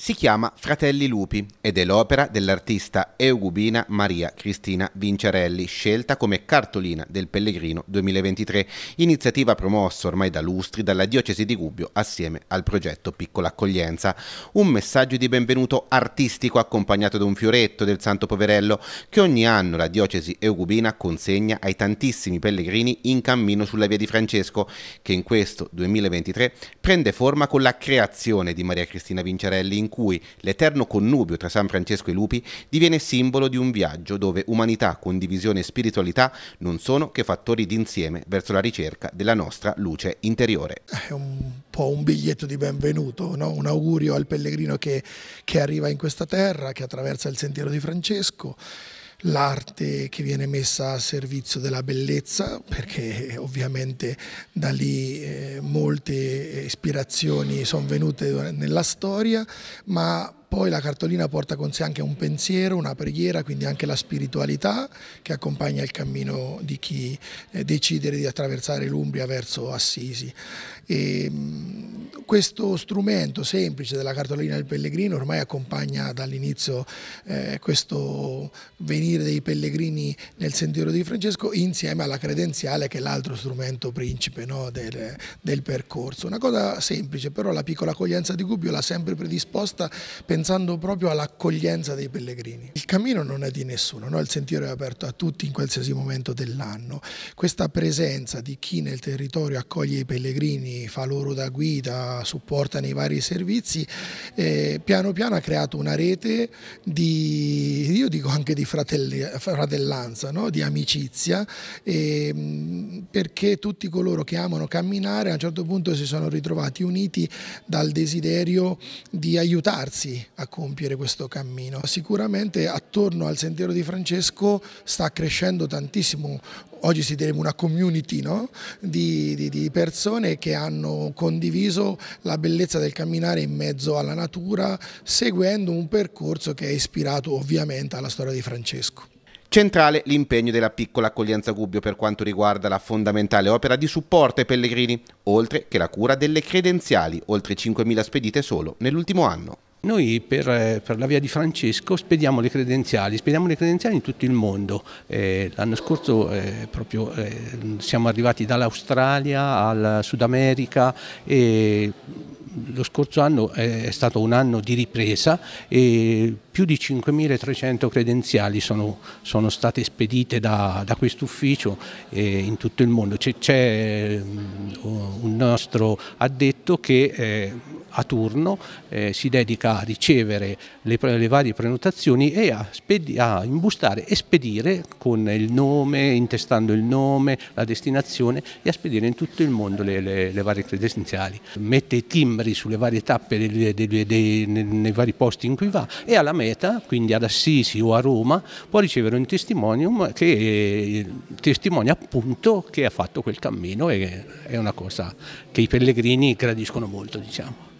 Si chiama Fratelli Lupi ed è l'opera dell'artista eugubina Maria Cristina Vincerelli, scelta come cartolina del Pellegrino 2023, iniziativa promossa ormai da lustri dalla diocesi di Gubbio assieme al progetto Piccola Accoglienza. Un messaggio di benvenuto artistico accompagnato da un fioretto del Santo Poverello che ogni anno la diocesi eugubina consegna ai tantissimi pellegrini in cammino sulla via di Francesco, che in questo 2023 prende forma con la creazione di Maria Cristina Vincerelli in in cui l'eterno connubio tra San Francesco e Lupi diviene simbolo di un viaggio dove umanità, condivisione e spiritualità non sono che fattori d'insieme verso la ricerca della nostra luce interiore. È un po' un biglietto di benvenuto, no? un augurio al pellegrino che, che arriva in questa terra, che attraversa il sentiero di Francesco l'arte che viene messa a servizio della bellezza, perché ovviamente da lì eh, molte ispirazioni sono venute nella storia, ma poi la cartolina porta con sé anche un pensiero, una preghiera, quindi anche la spiritualità che accompagna il cammino di chi eh, decide di attraversare l'Umbria verso Assisi. E, ehm, questo strumento semplice della cartolina del pellegrino ormai accompagna dall'inizio eh, questo venire dei pellegrini nel sentiero di Francesco insieme alla credenziale che è l'altro strumento principe no, del, del, percorso. Una cosa semplice però la piccola accoglienza di Gubbio l'ha sempre predisposta pensando proprio all'accoglienza dei pellegrini. Il cammino non è di nessuno, no? il sentiero è aperto a tutti in qualsiasi momento dell'anno. Questa presenza di chi nel territorio accoglie i pellegrini, fa loro da guida, supporta nei vari servizi, eh, piano piano ha creato una rete di, io dico anche di fratellanza, no? di amicizia, eh, perché tutti coloro che amano camminare a un certo punto si sono ritrovati uniti dal desiderio di aiutarsi a compiere questo cammino. Sicuramente attorno al sentiero di Francesco sta crescendo tantissimo oggi si direbbe una community no? di, di, di, persone che hanno condiviso la bellezza del camminare in mezzo alla natura seguendo un percorso che è ispirato ovviamente alla storia di Francesco. Centrale l'impegno della piccola accoglienza Gubbio per quanto riguarda la fondamentale opera di supporto ai pellegrini, oltre che la cura delle credenziali, oltre 5.000 spedite solo nell'ultimo anno. Noi per, eh, per, la via di Francesco spediamo le credenziali, spediamo le credenziali in tutto il mondo. Eh, l'anno scorso eh, proprio, eh, siamo arrivati dall'Australia al Sud America e lo scorso anno eh, è stato un anno di ripresa e più di 5.300 credenziali sono, sono state spedite da, da ufficio eh, in tutto il mondo. C'è, mm, un nostro addetto che a turno eh, si dedica a ricevere le, le varie prenotazioni e a, a, imbustare e spedire con il nome, intestando il nome, la destinazione e a spedire in tutto il mondo le, le, le varie credenziali. Mette i timbri sulle varie tappe dei, dei, dei, nei, nei vari posti in cui va e alla meta, quindi ad Assisi o a Roma, può ricevere un testimonium che testimonia appunto che ha fatto quel cammino e è una cosa che i pellegrini gradiscono molto. Diciamo.